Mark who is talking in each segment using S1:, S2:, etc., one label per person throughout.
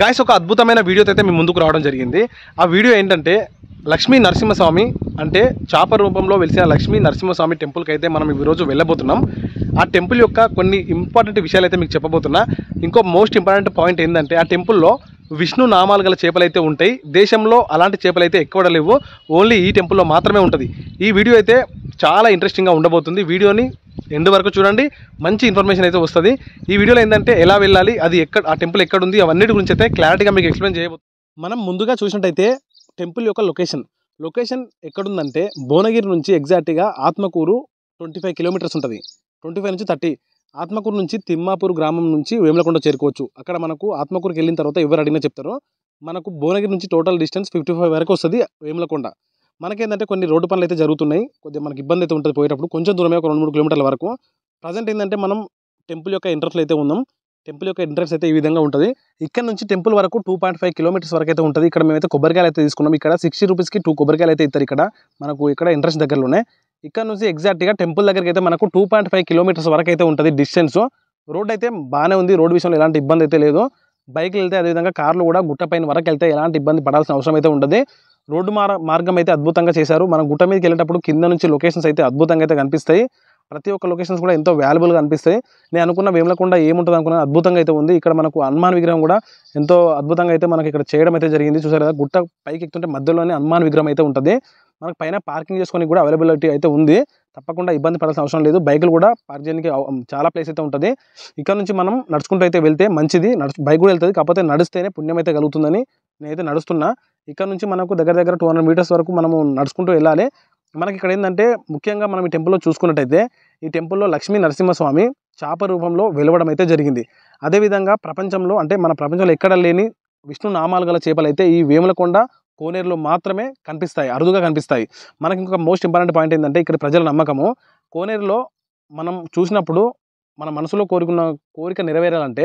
S1: guys ఒక అద్భుతమైన video అయితే మీ ముందుకు రావడం జరిగింది ఆ వీడియో ఏంటంటే లక్ష్మీ నరసింహస్వామి అంటే చాప రూపంలో వెలిసిన లక్ష్మీ నరసింహస్వామి టెంపుల్కి అయితే మనం ఈరోజు వెళ్ళబోతున్నాం ఆ టెంపుల్ యొక్క కొన్ని ఇంపార్టెంట్ విషయాలు అయితే మీకు చెప్పబోతున్నా ఇంకో మోస్ట్ ఇంపార్టెంట్ పాయింట్ ఏంటంటే ఆ టెంపుల్లో విష్ణు నామాలు గల చేపలు అయితే ఉంటాయి దేశంలో అలాంటి చేపలు అయితే ఎక్కువ లేవు ఓన్లీ ఈ టెంపుల్లో మాత్రమే ఉంటుంది ఈ వీడియో అయితే చాలా ఇంట్రెస్టింగ్గా ఉండబోతుంది వీడియోని ఎండ్ వరకు చూడండి మంచి ఇన్ఫర్మేషన్ అయితే వస్తుంది ఈ వీడియోలో ఏంటంటే ఎలా వెళ్ళాలి అది ఎక్కడ ఆ టెంపుల్ ఎక్కడ ఉంది అవన్నిటి గురించి అయితే క్లారిటీగా మీకు ఎక్స్ప్లెయిన్ చేయబోతుంది మనం ముందుగా చూసినట్టయితే టెంపుల్ యొక్క లొకేషన్ లొకేషన్ ఎక్కడుందంటే భువనగిరి నుంచి ఎగ్జాక్ట్గా ఆత్మకూరు ట్వంటీ ఫైవ్ కిలోమీటర్స్ ఉంటుంది ట్వంటీ ఫైవ్ నుంచి థర్టీ ఆత్మకూరు నుంచి తిమ్మాపూర్ గ్రామం నుంచి వేములకొండ చేరుకోవచ్చు అక్కడ మనకు ఆత్మకూరుకి వెళ్ళిన తర్వాత ఎవరు అడిగినా చెప్తారో మనకు భువనగిరి నుంచి టోటల్ డిస్టెన్స్ ఫిఫ్టీ ఫైవ్ వరకు వస్తుంది వేములకొండ మనకేంటంటే కొన్ని రోడ్డు పనులు అయితే జరుగుతున్నాయి కొద్దిగా మనకి ఇబ్బంది అయితే ఉంటుంది పోయేటప్పుడు కొంచెం దూరమే ఒక రెండు మూడు కిలోమీటర్ల వరకు ప్రజెంట్ ఏంటంటే మనం టెంపుల్ యొక్క ఎంట్రన్స్లో అయితే ఉన్నాం టెంపుల్ యొక్క ఎంట్రన్స్ అయితే ఈ విధంగా ఉంటుంది ఇక్కడ నుంచి టెంపుల్ వరకు టూ పాయింట్ ఫైవ్ కిలోమీటర్స్ వరకు అయితే ఉంటుంది ఇక్కడ మేమైతే కొబ్బరికాయలు అయితే తీసుకున్నాం ఇక్కడ సిక్స్టీ రూపీస్కి టూ కొబ్బరికాయలు అయితే ఇస్తారు ఇక్కడ మనకు ఇక్కడ ఎంట్రన్స్ దగ్గరలోనే ఇక్కడ నుంచి ఎగ్జాక్ట్గా టెంపుల్ దగ్గరికి అయితే మనకు టూ పాయింట్ ఫైవ్ కిలోమీటర్స్ వరకు అయితే ఉంటుంది డిస్టెన్స్ రోడ్ అయితే బాగానే ఉంది రోడ్ విషయంలో ఎలాంటి ఇబ్బంది అయితే లేదు బైక్లు వెళ్తే అదేవిధంగా కార్లు కూడా గుట్టపైన వరకు వెళ్తే ఎలాంటి ఇబ్బంది పడాల్సిన అవసరం అయితే ఉంటుంది రోడ్డు మార్గం అయితే అద్భుతంగా చేశారు మనం గుట్ట మీదకి వెళ్ళేటప్పుడు కింద నుంచి లొకేషన్స్ అయితే అద్భుతంగా అయితే కనిపిస్తాయి ప్రతి ఒక్క లొకేషన్స్ కూడా ఎంతో వాల్యుబుల్గా అనిపిస్తాయి నేను అనుకున్న వేమలకొండ ఏముంటుంది అనుకున్న అద్భుతంగా అయితే ఉంది ఇక్కడ మనకు హనుమాన్ విగ్రహం కూడా ఎంతో అద్భుతంగా అయితే మనకి ఇక్కడ చేయడం అయితే జరిగింది చూసారు కదా గుట్ట పైకి ఎక్కుతుంటే మధ్యలోనే హనుమాన్ విగ్రహం అయితే ఉంటుంది మనకు పైన పార్కింగ్ చేసుకొని కూడా అవైలబిలిటీ అయితే ఉంది తప్పకుండా ఇబ్బంది పడాల్సిన అవసరం లేదు బైకులు కూడా పార్క్ చేయడానికి చాలా ప్లేస్ అయితే ఉంటుంది ఇక్కడ నుంచి మనం నడుచుకుంటూ అయితే వెళ్తే మంచిది నడుచు బైక్ కూడా వెళ్తుంది కాకపోతే నడిస్తేనే పుణ్యం అయితే కలుగుతుందని నేనైతే నడుస్తున్నా ఇక్కడ నుంచి మనకు దగ్గర దగ్గర టూ హండ్రెడ్ మీటర్స్ వరకు మనము నడుచుకుంటూ వెళ్ళాలి మనకి ఇక్కడ ఏంటంటే ముఖ్యంగా మనం ఈ టెంపుల్లో చూసుకున్నట్టయితే ఈ టెంపుల్లో లక్ష్మీ నరసింహస్వామి చాప రూపంలో వెలువడం అయితే జరిగింది అదేవిధంగా ప్రపంచంలో అంటే మన ప్రపంచంలో ఎక్కడ లేని విష్ణు నామాలు గల చేపలు అయితే ఈ వేములకొండ కోనేరులో మాత్రమే కనిపిస్తాయి అరుదుగా కనిపిస్తాయి మనకి ఇంకొక మోస్ట్ ఇంపార్టెంట్ పాయింట్ ఏంటంటే ఇక్కడ ప్రజల నమ్మకము కోనేరులో మనం చూసినప్పుడు మన మనసులో కోరుకున్న కోరిక నెరవేరాలంటే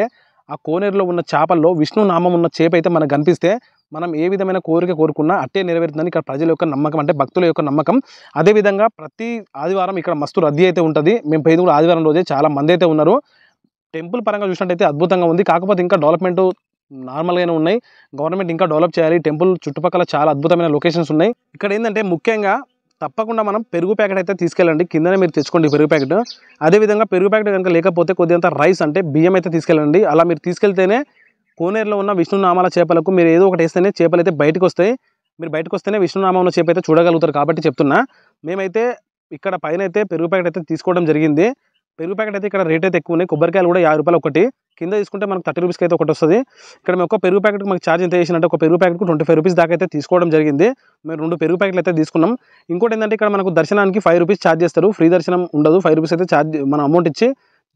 S1: ఆ కోనేరులో ఉన్న చేపల్లో విష్ణు నామం ఉన్న చేప అయితే మనకు కనిపిస్తే మనం ఏ విధమైన కోరిక కోరుకున్నా అట్టే నెరవేరుతుందని ఇక్కడ ప్రజల యొక్క నమ్మకం అంటే భక్తుల యొక్క నమ్మకం అదేవిధంగా ప్రతి ఆదివారం ఇక్కడ మస్తు రద్దీ అయితే ఉంటుంది మేము పోయిన కూడా ఆదివారం రోజే చాలా మంది అయితే ఉన్నారు టెంపుల్ పరంగా చూసినట్టయితే అద్భుతంగా ఉంది కాకపోతే ఇంకా డెవలప్మెంట్ నార్మల్గానే ఉన్నాయి గవర్నమెంట్ ఇంకా డెవలప్ చేయాలి టెంపుల్ చుట్టుపక్కల చాలా అద్భుతమైన లొకేషన్స్ ఉన్నాయి ఇక్కడ ఏంటంటే ముఖ్యంగా తప్పకుండా మనం పెరుగు ప్యాకెట్ అయితే తీసుకెళ్ళండి కిందనే మీరు తెచ్చుకోండి పెరుగు ప్యాకెట్ అదేవిధంగా పెరుగు ప్యాకెట్ కనుక లేకపోతే కొద్దిగంత రైస్ అంటే బియ్యం అయితే తీసుకెళ్ళండి అలా మీరు తీసుకెళ్తేనే కోనేరులో ఉన్న విష్ణునామాల చేపలకు మీరు ఏదో ఒకటి వేస్తేనే చేపలు అయితే బయటకు వస్తాయి మీరు బయటకు వస్తేనే ఉన్న చేప అయితే చూడగలుగుతారు కాబట్టి చెప్తున్నా మేమైతే ఇక్కడ పైన అయితే పెరుగు ప్యాకెట్ అయితే తీసుకోవడం జరిగింది పెరుగు ప్యాకెట్ అయితే ఇక్కడ రేట్ అయితే ఎక్కువ ఉన్నాయి కొబ్బరికాయలు కూడా యాభై రూపాయలు ఒకటి కింద తీసుకుంటే మనకు థర్టీ రూపీస్కి అయితే ఒకటి వస్తుంది ఇక్కడ మేము ఒక పెరుగు ప్యాకెట్ మాకు ఛార్జ్ ఎంత చేసినట్టు ఒక పెరుగు ప్యాకెట్ ట్వంటీ ఫైవ్ రూపీస్ దాకా అయితే తీసుకోవడం జరిగింది మేము రెండు పెరుగు ప్యాకెట్లు అయితే తీసుకున్నాం ఇంకోటి ఏంటంటే ఇక్కడ మనకు దర్శనానికి ఫైవ్ రూపీస్ ఛార్జ్ చేస్తారు ఫ్రీ దర్శనం ఉండదు ఫైవ్ రూపీస్ అయితే ఛార్జ్ మన అమౌంట్ ఇచ్చి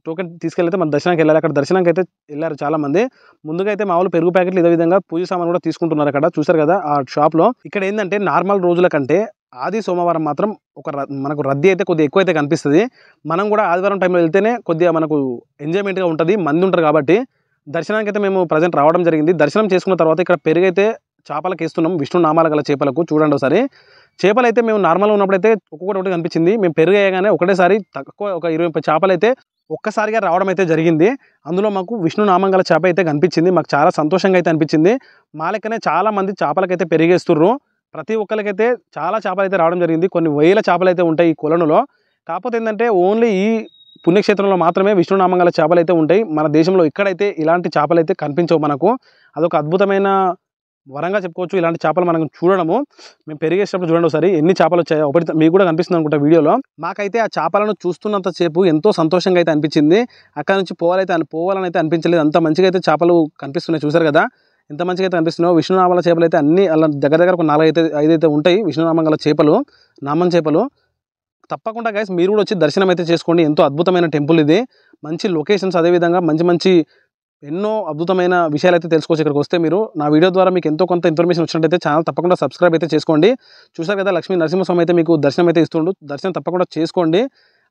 S1: టోకెన్ తీసుకెళ్ళైతే మన దర్శనానికి వెళ్ళాలి అక్కడ దర్శనానికి అయితే వెళ్ళారు చాలామంది ముందుగా అయితే మామూలు పెరుగు ప్యాకెట్లు ఇదే విధంగా పూజ సామాన్ కూడా తీసుకుంటున్నారు అక్కడ చూసారు కదా ఆ షాప్లో ఇక్కడ ఏంటంటే నార్మల్ రోజుల కంటే ఆది సోమవారం మాత్రం ఒక మనకు రద్దీ అయితే కొద్దిగా ఎక్కువ అయితే కనిపిస్తుంది మనం కూడా ఆదివారం టైంలో వెళ్తేనే కొద్దిగా మనకు ఎంజాయ్మెంట్గా ఉంటుంది మంది ఉంటారు కాబట్టి దర్శనానికి అయితే మేము ప్రజెంట్ రావడం జరిగింది దర్శనం చేసుకున్న తర్వాత ఇక్కడ పెరుగైతే చేపలకు వేస్తున్నాం విష్ణు నామాల గల చేపలకు చూడండి ఒకసారి చేపలు అయితే మేము నార్మల్గా ఉన్నప్పుడైతే ఒక్కొక్కటి ఒకటి కనిపించింది మేము పెరుగయ్యగానే ఒకటేసారి తక్కువ ఒక ఇరవై ముప్పై చేపలు అయితే ఒక్కసారిగా రావడం అయితే జరిగింది అందులో మాకు విష్ణు నామం గల చేప అయితే కనిపించింది మాకు చాలా సంతోషంగా అయితే అనిపించింది మా చాలామంది చేపలకైతే పెరిగేస్తుర్రు ప్రతి ఒక్కరికైతే చాలా చేపలు అయితే రావడం జరిగింది కొన్ని వేల చేపలు అయితే ఉంటాయి ఈ కొలనులో కాకపోతే ఏంటంటే ఓన్లీ ఈ పుణ్యక్షేత్రంలో మాత్రమే విష్ణునామంగల చేపలు అయితే ఉంటాయి మన దేశంలో ఇక్కడైతే ఇలాంటి చేపలు అయితే కనిపించవు మనకు అదొక అద్భుతమైన వరంగా చెప్పుకోవచ్చు ఇలాంటి చేపలు మనం చూడడము మేము పెరిగేసినప్పుడు చూడండి ఒకసారి ఎన్ని చేపలు వచ్చాయో ఒకటి మీకు కూడా కనిపిస్తుంది అనుకుంటా వీడియోలో మాకైతే ఆ చేపలను చూస్తున్నంతసేపు ఎంతో సంతోషంగా అయితే అనిపించింది అక్కడ నుంచి పోవాలైతే పోవాలని అయితే అనిపించలేదు అంత మంచిగా అయితే చేపలు కనిపిస్తున్నాయి చూసారు కదా ఇంత మంచిగా అయితే కనిపిస్తున్నావు విష్ణునామాల చేపలు అయితే అన్ని అలా దగ్గర దగ్గర ఒక నాలుగు అయితే ఐదైతే ఉంటాయి విష్ణునామం గల చేపలు నామం చేపలు తప్పకుండా గాయస్ మీరు కూడా వచ్చి దర్శనం అయితే చేసుకోండి ఎంతో అద్భుతమైన టెంపుల్ ఇది మంచి లొకేషన్స్ అదేవిధంగా మంచి మంచి ఎన్నో అద్భుతమైన విషయాలు అయితే తెలుసుకోవచ్చు ఇక్కడికి వస్తే మీరు నా వీడియో ద్వారా మీకు ఎంతో కొంత ఇన్ఫర్మేషన్ వచ్చినట్టయితే ఛానల్ తప్పకుండా సబ్స్క్రైబ్ అయితే చేసుకోండి చూసారు కదా లక్ష్మీ నరసింహస్వామి అయితే మీకు దర్శనం అయితే ఇస్తుండు దర్శనం తప్పకుండా చేసుకోండి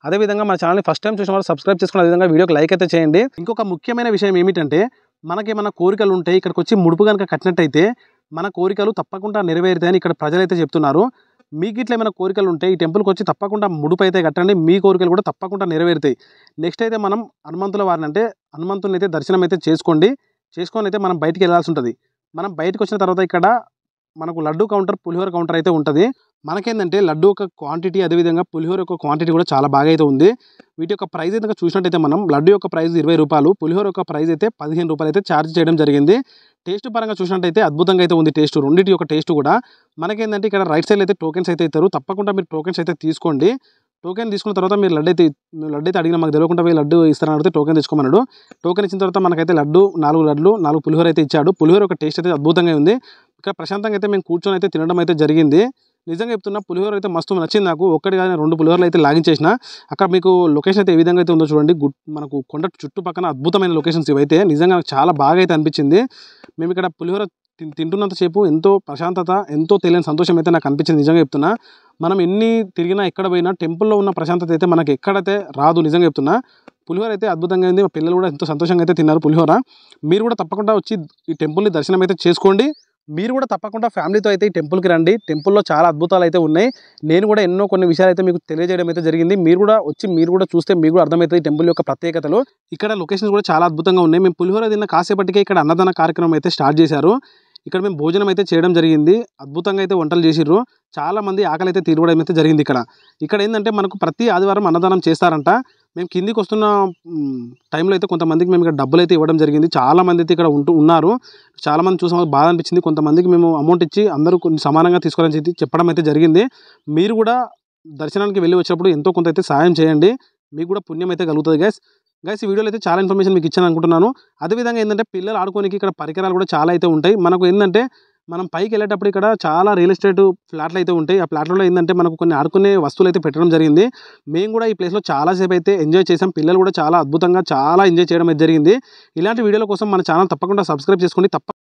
S1: అదేవిధంగా మా ఛానల్ని ఫస్ట్ టైం చూసిన వాళ్ళు సబ్స్క్రైబ్ చేసుకుని అదేవిధంగా వీడియోకి లైక్ అయితే చేయండి ఇంకొక ముఖ్యమైన విషయం ఏమిటంటే మనకేమైనా కోరికలు ఉంటాయి ఇక్కడికి వచ్చి ముడుపు కనుక కట్టినట్టయితే మన కోరికలు తప్పకుండా నెరవేరుతాయని ఇక్కడ ప్రజలైతే చెప్తున్నారు మీకు ఇట్లా ఏమైనా కోరికలు ఉంటే ఈ టెంపుల్కి వచ్చి తప్పకుండా ముడుపు అయితే కట్టండి మీ కోరికలు కూడా తప్పకుండా నెరవేరుతాయి నెక్స్ట్ అయితే మనం హనుమంతుల వారిని అంటే హనుమంతుని అయితే దర్శనం అయితే చేసుకోండి చేసుకొని అయితే మనం బయటికి వెళ్ళాల్సి ఉంటుంది మనం బయటకు వచ్చిన తర్వాత ఇక్కడ మనకు లడ్డు కౌంటర్ పులిహోర కౌంటర్ అయితే ఉంటుంది మనకేంటంటే లడ్డు ఒక క్వాంటిటీ అదేవిధంగా పులిహోర యొక్క క్వాంటిటీ కూడా చాలా బాగా అయితే ఉంది వీటి యొక్క ప్రైస్ అయితే చూసినట్టయితే మనం లడ్డు యొక్క ప్రైస్ ఇరవై రూపాయలు పులిహోర యొక్క ప్రైస్ అయితే పదిహేను రూపాయలు అయితే ఛార్జ్ చేయడం జరిగింది టేస్ట్ పరంగా చూసినట్టయితే అద్భుతంగా అయితే ఉంది టేస్ట్ రెండింటి యొక్క టేస్ట్ కూడా మనకేంటంటే ఇక్కడ రైట్ సైడ్ అయితే టోకెన్స్ అయితే ఇస్తారు తప్పకుండా మీరు టోకెన్స్ అయితే తీసుకోండి టోకెన్ తీసుకున్న తర్వాత మీరు లడ్డు అయితే లడ్డు అయితే అడిగిన మాకు తెలియకుండా పోయి లడ్డు ఇస్తారని అడిగితే టోకెన్ తీసుకోమన్నాడు టోకెన్ ఇచ్చిన తర్వాత మనకైతే లడ్డు నాలుగు లడ్లు నాలుగు పులిహోర అయితే ఇచ్చాడు పులిహోర ఒక టేస్ట్ అయితే అద్భుతంగా ఉంది ఇక్కడ ప్రశాంతంగా అయితే మేము కూర్చొని అయితే తినడం అయితే జరిగింది నిజంగా చెప్తున్నా పులిహోర అయితే మస్తు నచ్చింది నాకు ఒక్కటి కానీ రెండు పులిహోరలు అయితే లాగించేసిన అక్కడ మీకు లొకేషన్ అయితే ఏ విధంగా అయితే ఉందో చూడండి గుడ్ మనకు కొండ చుట్టుపక్కన అద్భుతమైన లొకేషన్స్ ఇవైతే నిజంగా నాకు చాలా బాగా అయితే అనిపించింది మేము ఇక్కడ పులిహోర తింటున్నంతసేపు ఎంతో ప్రశాంతత ఎంతో తెలియని సంతోషం అయితే నాకు అనిపించింది నిజంగా చెప్తున్నా మనం ఎన్ని తిరిగినా ఎక్కడ పోయినా టెంపుల్లో ఉన్న ప్రశాంతత అయితే మనకి ఎక్కడైతే రాదు నిజంగా చెప్తున్నా పులిహోర అయితే అద్భుతంగా అయింది మా పిల్లలు కూడా ఎంతో సంతోషంగా అయితే తిన్నారు పులిహోర మీరు కూడా తప్పకుండా వచ్చి ఈ టెంపుల్ని దర్శనం అయితే చేసుకోండి మీరు కూడా తప్పకుండా ఫ్యామిలీతో అయితే ఈ టెంపుల్కి రండి టెంపుల్లో చాలా అద్భుతాలు అయితే ఉన్నాయి నేను కూడా ఎన్నో కొన్ని విషయాలు అయితే మీకు తెలియజేయడం అయితే జరిగింది మీరు కూడా వచ్చి మీరు కూడా చూస్తే మీకు కూడా అర్థమవుతుంది టెంపుల్ యొక్క ప్రత్యేకతలు ఇక్కడ లొకేషన్స్ కూడా చాలా అద్భుతంగా ఉన్నాయి మేము పులిహోర తిన్న కాసేపటికే ఇక్కడ అన్నదాన కార్యక్రమం అయితే స్టార్ట్ చేశారు ఇక్కడ మేము భోజనం అయితే చేయడం జరిగింది అద్భుతంగా అయితే వంటలు చేసిర్రు చాలామంది ఆకలి అయితే తీరుకోవడం అయితే జరిగింది ఇక్కడ ఇక్కడ ఏంటంటే మనకు ప్రతి ఆదివారం అన్నదానం చేస్తారంట మేము కిందికి వస్తున్న టైంలో అయితే కొంతమందికి మేము ఇక్కడ డబ్బులు అయితే ఇవ్వడం జరిగింది చాలామంది అయితే ఇక్కడ ఉంటూ ఉన్నారు చాలామంది చూసాం బాధ అనిపించింది కొంతమందికి మేము అమౌంట్ ఇచ్చి అందరూ కొన్ని సమానంగా తీసుకోవాలని చెప్పడం అయితే జరిగింది మీరు కూడా దర్శనానికి వెళ్ళి వచ్చినప్పుడు ఎంతో కొంత అయితే సాయం చేయండి మీకు కూడా పుణ్యం అయితే కలుగుతుంది గ్యాస్ గైస్ ఈ వీడియోలో అయితే చాలా ఇన్ఫర్మేషన్ మీకు ఇచ్చాను అనుకుంటున్నాను అదేవిధంగా ఏంటంటే పిల్లలు ఆడుకోనికి ఇక్కడ పరికరాలు కూడా చాలా అయితే ఉంటాయి మనకు ఏంటంటే మనం పైకి వెళ్ళేటప్పుడు ఇక్కడ చాలా రియల్ ఎస్టేట్ ఫ్లాట్లు అయితే ఉంటాయి ఆ ఫ్లాట్లలో ఏంటంటే మనకు కొన్ని ఆడుకునే వస్తువులు అయితే పెట్టడం జరిగింది మేము కూడా ఈ ప్లేస్లో చాలాసేపు అయితే ఎంజాయ్ చేసాం పిల్లలు కూడా చాలా అద్భుతంగా చాలా ఎంజాయ్ చేయడం అయితే జరిగింది ఇలాంటి వీడియోల కోసం మన ఛానల్ తప్పకుండా సబ్స్క్రైబ్ చేసుకోండి తప్ప